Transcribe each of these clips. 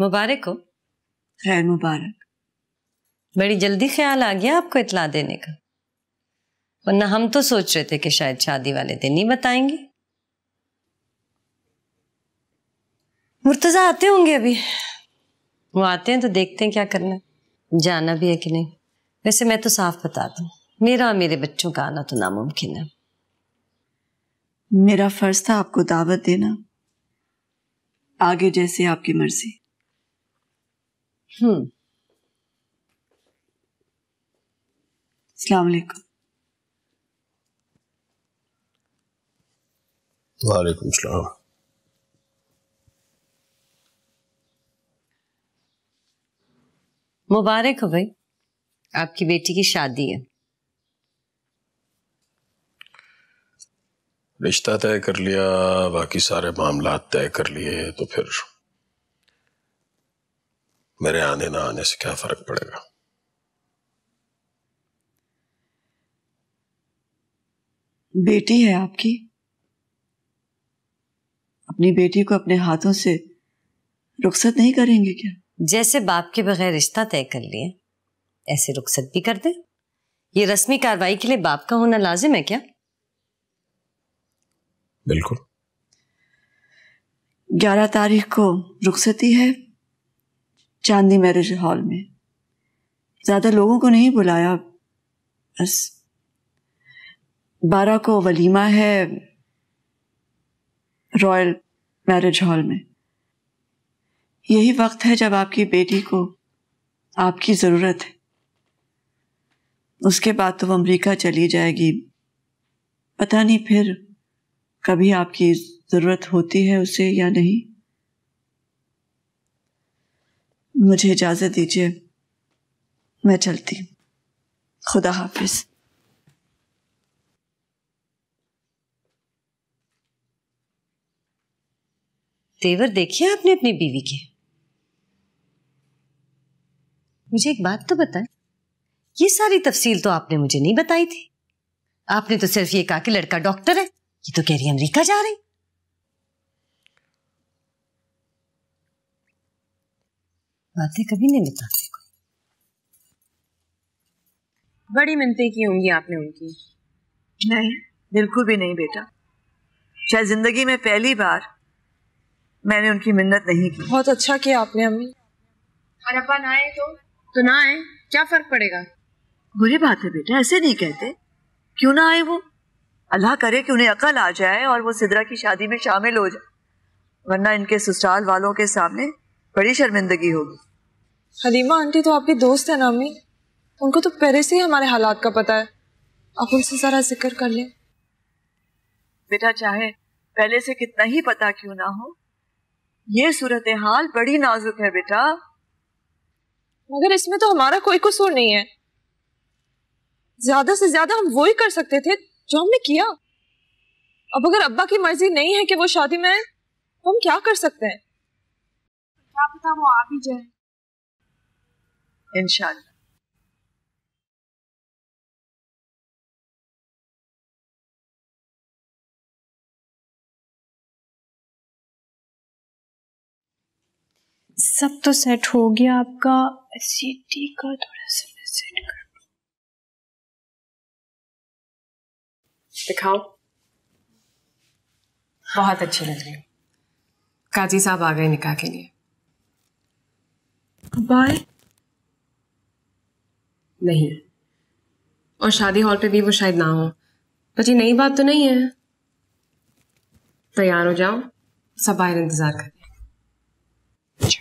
मुबारक हो खैर मुबारक बड़ी जल्दी ख्याल आ गया आपको इतला देने का वरना हम तो सोच रहे थे कि शायद शादी वाले दिन ही बताएंगे मुर्तजा आते होंगे अभी वो आते हैं तो देखते हैं क्या करना जाना भी है कि नहीं वैसे मैं तो साफ बता दूं मेरा मेरे बच्चों का आना तो नामुमकिन है मेरा फर्ज था आपको दावत देना आगे जैसे आपकी मर्जी हम्म। वालेकुम सलाम मुबारक हो भाई आपकी बेटी की शादी है रिश्ता तय कर लिया बाकी सारे मामला तय कर लिए तो फिर मेरे आने ना आने से क्या फर्क पड़ेगा बेटी है आपकी अपनी बेटी को अपने हाथों से रुखसत नहीं करेंगे क्या जैसे बाप के बगैर रिश्ता तय कर लिए ऐसे रुखसत भी कर दे ये रस्मी कार्रवाई के लिए बाप का होना लाजिम है क्या बिल्कुल ग्यारह तारीख को रुखसती है चांदी मैरिज हॉल में ज़्यादा लोगों को नहीं बुलाया बस बारह को वलीमा है रॉयल मैरिज हॉल में यही वक्त है जब आपकी बेटी को आपकी ज़रूरत है उसके बाद तो वो अमरीका चली जाएगी पता नहीं फिर कभी आपकी ज़रूरत होती है उसे या नहीं मुझे इजाज़त दीजिए मैं चलती खुदा हाफिज तेवर देखिए आपने अपनी बीवी के मुझे एक बात तो बताएं ये सारी तफसील तो आपने मुझे नहीं बताई थी आपने तो सिर्फ ये कहा कि लड़का डॉक्टर है ये तो कह रही अमरीका जा रही बातें कभी नहीं बताते कोई बड़ी मिनते की होंगी आपने उनकी नहीं बिल्कुल भी नहीं बेटा शायद जिंदगी में पहली बार मैंने उनकी मिन्नत नहीं की बहुत अच्छा किया आपने अम्मी और अब्बा ना आए तो तो ना आए क्या फर्क पड़ेगा बुरी बात है बेटा ऐसे नहीं कहते क्यों ना आए वो अल्लाह करे कि उन्हें अकल आ जाए और वो सिदरा की शादी में शामिल हो जाए वरना इनके ससुराल वालों के सामने बड़ी शर्मिंदगी होगी हलीमा आंटी तो आपकी दोस्त है ना अम्मी उनको तो पहले से ही हमारे हालात का पता है आप उनसे ज़रा जिक्र कर लें बेटा चाहे पहले से कितना ही पता क्यों ना हो ये सूरत हाल बड़ी नाजुक है बेटा मगर इसमें तो हमारा कोई कसूर नहीं है ज्यादा से ज्यादा हम वो ही कर सकते थे जो हमने किया अब अगर अब्बा की मर्जी नहीं है कि वो शादी में तो हम क्या कर सकते हैं क्या पता वो आ भी जाए इंशाल्लाह सब तो सेट हो गया आपका सीटी e का थोड़ा सा मैं सेट कर दिखाओ बहुत अच्छी लग रही काजी साहब आ गए निकाह के लिए बाय नहीं और शादी हॉल पे भी वो शायद ना हो पर ये नई बात तो नहीं है तैयार हो जाओ सब बाहर इंतजार कर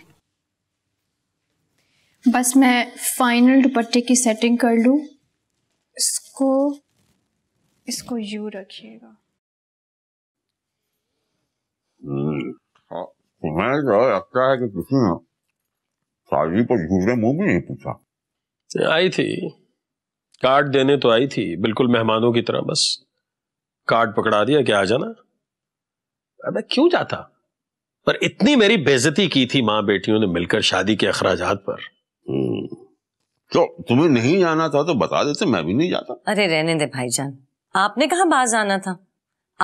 बस मैं फाइनल दुपट्टे की सेटिंग कर लूँ इसको इसको यू रखिएगा हम्म, हाँ, तो मैं तुम्हें लगता है कि किसी ने शादी पर झूठे मुंह भी नहीं पूछा आई थी कार्ड देने तो आई थी बिल्कुल मेहमानों की तरह बस कार्ड पकड़ा दिया कि आ जाना मैं क्यों जाता पर इतनी मेरी बेजती की थी माँ बेटियों ने मिलकर शादी के अखराज पर हम्म। तो तुम्हें नहीं जाना था तो बता देते मैं भी नहीं जाता अरे रहने दे भाईजान आपने कहा बाहर आना था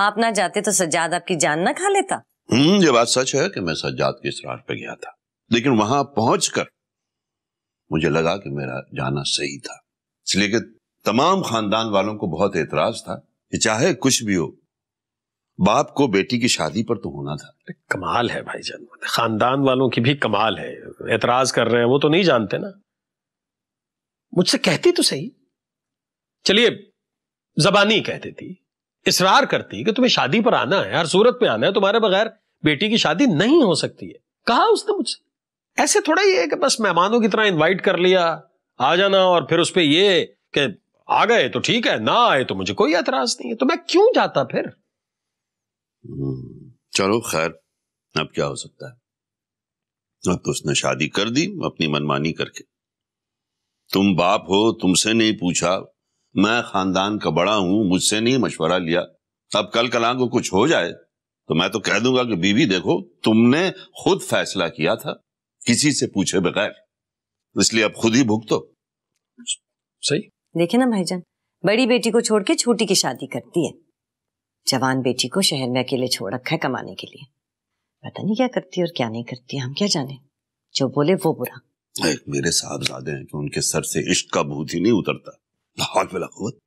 आप ना जाते तो सज्जाद आपकी जान ना खा लेता हम्म ये बात सच है कि मैं सज्जाद के इसरार पे गया था लेकिन वहां पहुंचकर मुझे लगा कि मेरा जाना सही था इसलिए कि तमाम खानदान वालों को बहुत एतराज था कि चाहे कुछ भी हो बाप को बेटी की शादी पर तो होना था कमाल है भाई जान खानदान वालों की भी कमाल है एतराज कर रहे हैं वो तो नहीं जानते ना मुझसे कहती तो सही चलिए जबानी कहती थी इसरार करती कि तुम्हें शादी पर आना है हर सूरत में आना है तुम्हारे बगैर बेटी की शादी नहीं हो सकती है कहा उसने मुझसे ऐसे थोड़ा ही है कि बस मेहमानों की तरह इनवाइट कर लिया आ जाना और फिर उस पर ये कि आ गए तो ठीक है ना आए तो मुझे कोई एतराज नहीं है तो मैं क्यों जाता फिर हम्म, चलो खैर अब क्या हो सकता है अब तो उसने शादी कर दी अपनी मनमानी करके तुम बाप हो तुमसे नहीं पूछा मैं खानदान का बड़ा हूं मुझसे नहीं मशवरा लिया अब कल कलां को कुछ हो जाए तो मैं तो कह दूंगा कि बीवी देखो तुमने खुद फैसला किया था किसी से पूछे बगैर तो इसलिए आप खुद ही भुगतो सही देखे ना भाईजान बड़ी बेटी को छोड़ के छोटी की शादी करती है जवान बेटी को शहर में अकेले छोड़ रखा है कमाने के लिए पता नहीं क्या करती और क्या नहीं करती हम क्या जाने जो बोले वो बुरा मेरे साहबजादे हैं कि उनके सर से इश्क का भूत ही नहीं उतरता बहुत में